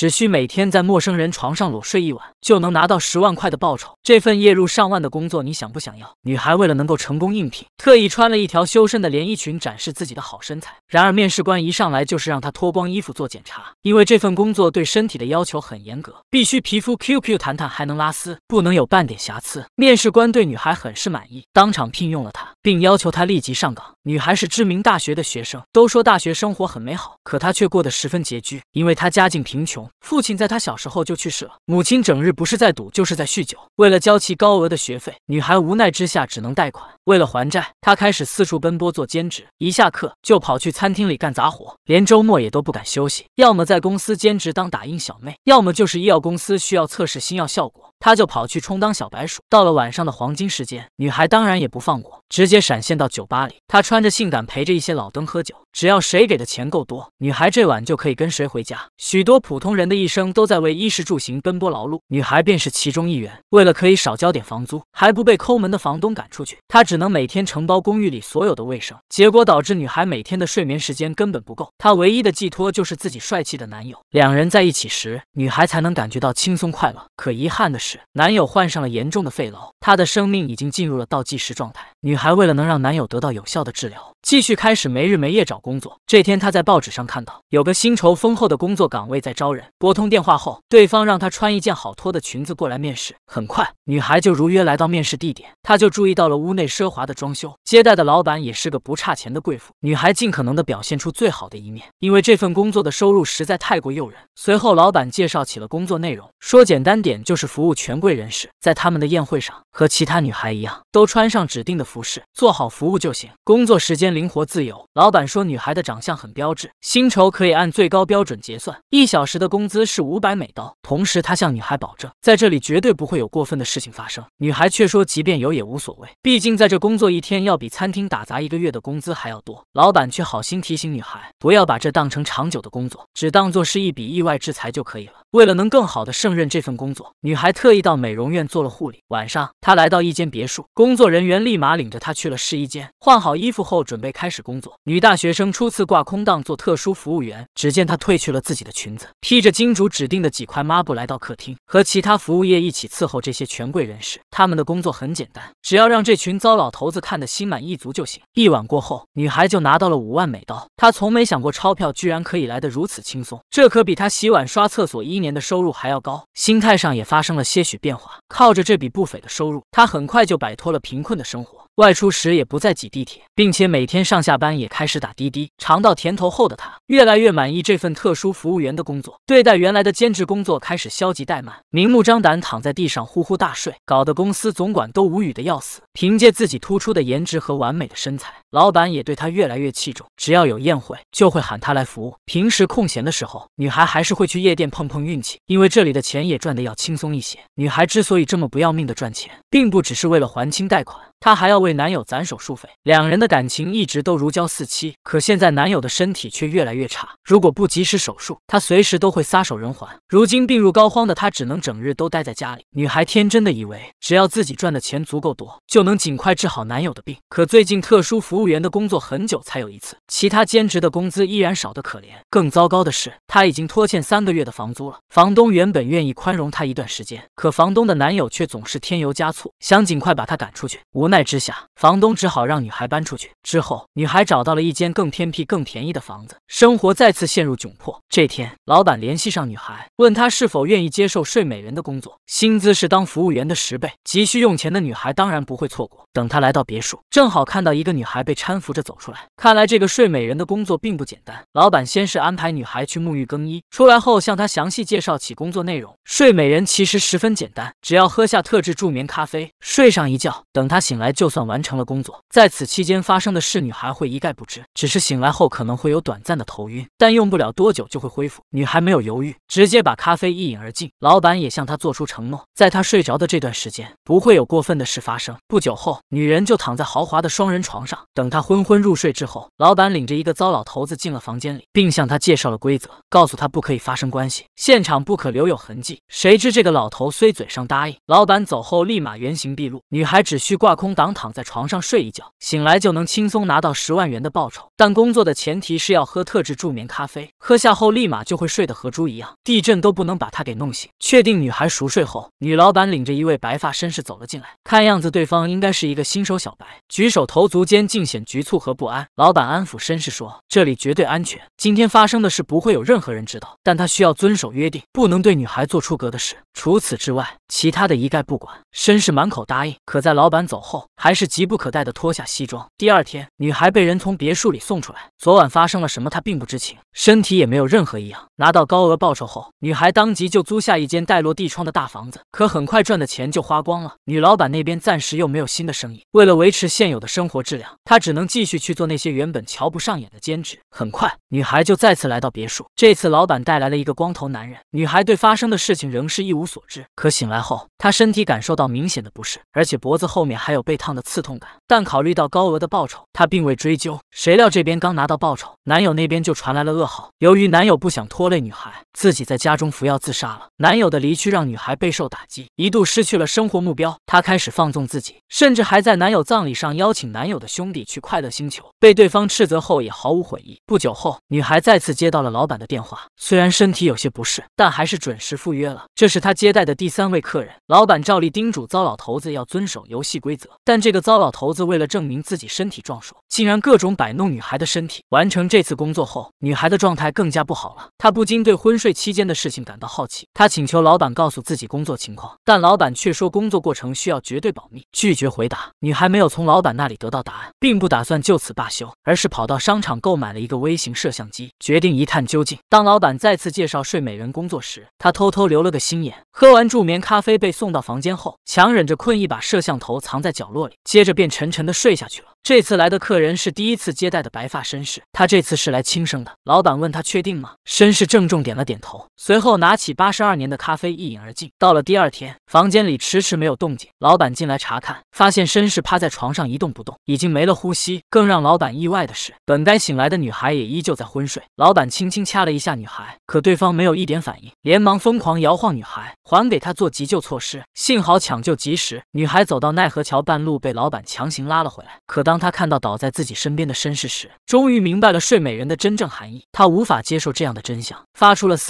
只需每天在陌生人床上裸睡一晚，就能拿到十万块的报酬。这份月入上万的工作，你想不想要？女孩为了能够成功应聘，特意穿了一条修身的连衣裙，展示自己的好身材。然而，面试官一上来就是让她脱光衣服做检查，因为这份工作对身体的要求很严格，必须皮肤 Q Q 弹弹，还能拉丝，不能有半点瑕疵。面试官对女孩很是满意，当场聘用了她。并要求他立即上岗。女孩是知名大学的学生，都说大学生活很美好，可她却过得十分拮据，因为她家境贫穷，父亲在她小时候就去世了，母亲整日不是在赌就是在酗酒。为了交齐高额的学费，女孩无奈之下只能贷款。为了还债，他开始四处奔波做兼职，一下课就跑去餐厅里干杂活，连周末也都不敢休息，要么在公司兼职当打印小妹，要么就是医药公司需要测试新药效果，他就跑去充当小白鼠。到了晚上的黄金时间，女孩当然也不放过，直接闪现到酒吧里。她穿着性感，陪着一些老登喝酒，只要谁给的钱够多，女孩这晚就可以跟谁回家。许多普通人的一生都在为衣食住行奔波劳碌，女孩便是其中一员。为了可以少交点房租，还不被抠门的房东赶出去，她只。能。能每天承包公寓里所有的卫生，结果导致女孩每天的睡眠时间根本不够。她唯一的寄托就是自己帅气的男友，两人在一起时，女孩才能感觉到轻松快乐。可遗憾的是，男友患上了严重的肺痨，他的生命已经进入了倒计时状态。女孩为了能让男友得到有效的治疗，继续开始没日没夜找工作。这天她在报纸上看到有个薪酬丰厚的工作岗位在招人，拨通电话后，对方让她穿一件好脱的裙子过来面试。很快，女孩就如约来到面试地点，她就注意到了屋内。奢华的装修，接待的老板也是个不差钱的贵妇。女孩尽可能地表现出最好的一面，因为这份工作的收入实在太过诱人。随后，老板介绍起了工作内容，说简单点就是服务权贵人士，在他们的宴会上和其他女孩一样，都穿上指定的服饰，做好服务就行。工作时间灵活自由。老板说女孩的长相很标致，薪酬可以按最高标准结算，一小时的工资是五百美刀。同时，他向女孩保证，在这里绝对不会有过分的事情发生。女孩却说，即便有也无所谓，毕竟在。这工作一天要比餐厅打杂一个月的工资还要多，老板却好心提醒女孩不要把这当成长久的工作，只当做是一笔意外之财就可以了。为了能更好的胜任这份工作，女孩特意到美容院做了护理。晚上，她来到一间别墅，工作人员立马领着她去了试衣间，换好衣服后准备开始工作。女大学生初次挂空档做特殊服务员，只见她褪去了自己的裙子，披着金主指定的几块抹布来到客厅，和其他服务业一起伺候这些权贵人士。他们的工作很简单，只要让这群糟。老头子看得心满意足就行。一晚过后，女孩就拿到了五万美刀。她从没想过钞票居然可以来得如此轻松，这可比她洗碗刷厕所一年的收入还要高。心态上也发生了些许变化。靠着这笔不菲的收入，她很快就摆脱了贫困的生活。外出时也不再挤地铁，并且每天上下班也开始打滴滴。尝到甜头后的他，越来越满意这份特殊服务员的工作，对待原来的兼职工作开始消极怠慢，明目张胆躺在地上呼呼大睡，搞得公司总管都无语的要死。凭借自己突出的颜值和完美的身材，老板也对他越来越器重，只要有宴会就会喊他来服务。平时空闲的时候，女孩还是会去夜店碰碰运气，因为这里的钱也赚的要轻松一些。女孩之所以这么不要命的赚钱，并不只是为了还清贷款。她还要为男友攒手术费，两人的感情一直都如胶似漆，可现在男友的身体却越来越差，如果不及时手术，她随时都会撒手人寰。如今病入膏肓的她，只能整日都待在家里。女孩天真的以为，只要自己赚的钱足够多，就能尽快治好男友的病。可最近特殊服务员的工作很久才有一次，其他兼职的工资依然少得可怜。更糟糕的是，她已经拖欠三个月的房租了。房东原本愿意宽容她一段时间，可房东的男友却总是添油加醋，想尽快把她赶出去。无。无奈之下，房东只好让女孩搬出去。之后，女孩找到了一间更偏僻、更便宜的房子，生活再次陷入窘迫。这天，老板联系上女孩，问她是否愿意接受睡美人的工作，薪资是当服务员的十倍。急需用钱的女孩当然不会错过。等她来到别墅，正好看到一个女孩被搀扶着走出来，看来这个睡美人的工作并不简单。老板先是安排女孩去沐浴更衣，出来后向她详细介绍起工作内容。睡美人其实十分简单，只要喝下特制助眠咖啡，睡上一觉，等她醒。来就算完成了工作，在此期间发生的事，女孩会一概不知。只是醒来后可能会有短暂的头晕，但用不了多久就会恢复。女孩没有犹豫，直接把咖啡一饮而尽。老板也向她做出承诺，在她睡着的这段时间，不会有过分的事发生。不久后，女人就躺在豪华的双人床上。等她昏昏入睡之后，老板领着一个糟老头子进了房间里，并向他介绍了规则，告诉他不可以发生关系，现场不可留有痕迹。谁知这个老头虽嘴上答应，老板走后立马原形毕露。女孩只需挂空。当躺在床上睡一觉，醒来就能轻松拿到十万元的报酬。但工作的前提是要喝特制助眠咖啡，喝下后立马就会睡得和猪一样，地震都不能把他给弄醒。确定女孩熟睡后，女老板领着一位白发绅士走了进来，看样子对方应该是一个新手小白，举手投足间尽显局促和不安。老板安抚绅士说：“这里绝对安全，今天发生的事不会有任何人知道，但他需要遵守约定，不能对女孩做出格的事。除此之外，其他的一概不管。”绅士满口答应。可在老板走后，还是急不可待地脱下西装。第二天，女孩被人从别墅里送出来。昨晚发生了什么，她并不知情，身体也没有任何异样。拿到高额报酬后，女孩当即就租下一间带落地窗的大房子。可很快赚的钱就花光了，女老板那边暂时又没有新的生意。为了维持现有的生活质量，她只能继续去做那些原本瞧不上眼的兼职。很快，女孩就再次来到别墅。这次老板带来了一个光头男人。女孩对发生的事情仍是一无所知。可醒来后，她身体感受到明显的不适，而且脖子后面还有被烫的刺痛感。但考虑到高额的报酬，她并未追究。谁料这边刚拿到报酬，男友那边就传来了噩耗。由于男友不想拖，类女孩。自己在家中服药自杀了。男友的离去让女孩备受打击，一度失去了生活目标。她开始放纵自己，甚至还在男友葬礼上邀请男友的兄弟去快乐星球，被对方斥责后也毫无悔意。不久后，女孩再次接到了老板的电话，虽然身体有些不适，但还是准时赴约了。这是她接待的第三位客人。老板照例叮嘱糟老头子要遵守游戏规则，但这个糟老头子为了证明自己身体壮硕，竟然各种摆弄女孩的身体。完成这次工作后，女孩的状态更加不好了，她不禁对婚。睡期间的事情感到好奇，他请求老板告诉自己工作情况，但老板却说工作过程需要绝对保密，拒绝回答。女孩没有从老板那里得到答案，并不打算就此罢休，而是跑到商场购买了一个微型摄像机，决定一探究竟。当老板再次介绍睡美人工作时，她偷偷留了个心眼。喝完助眠咖啡被送到房间后，强忍着困意，把摄像头藏在角落里，接着便沉沉的睡下去了。这次来的客人是第一次接待的白发绅士，他这次是来轻生的。老板问他确定吗？绅士正重点了点。点头，随后拿起八十二年的咖啡一饮而尽。到了第二天，房间里迟迟没有动静，老板进来查看，发现绅士趴在床上一动不动，已经没了呼吸。更让老板意外的是，本该醒来的女孩也依旧在昏睡。老板轻轻掐了一下女孩，可对方没有一点反应，连忙疯狂摇晃女孩，还给她做急救措施。幸好抢救及时，女孩走到奈何桥半路被老板强行拉了回来。可当她看到倒在自己身边的绅士时，终于明白了睡美人的真正含义。她无法接受这样的真相，发出了。It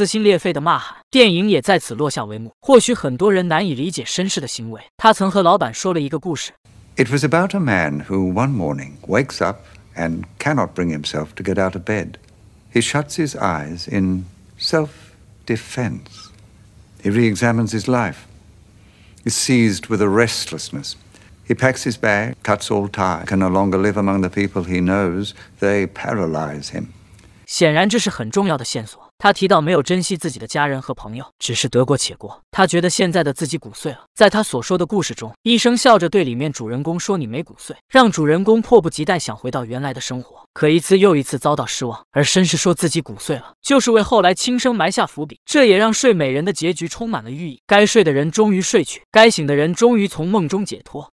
was about a man who one morning wakes up and cannot bring himself to get out of bed. He shuts his eyes in self-defense. He re-examines his life. Is seized with a restlessness. He packs his bag, cuts all ties, can no longer live among the people he knows. They paralyze him. 显然，这是很重要的线索。他提到没有珍惜自己的家人和朋友，只是得过且过。他觉得现在的自己骨碎了。在他所说的故事中，医生笑着对里面主人公说：“你没骨碎。”让主人公迫不及待想回到原来的生活，可一次又一次遭到失望。而绅士说自己骨碎了，就是为后来轻生埋下伏笔。这也让睡美人的结局充满了寓意：该睡的人终于睡去，该醒的人终于从梦中解脱。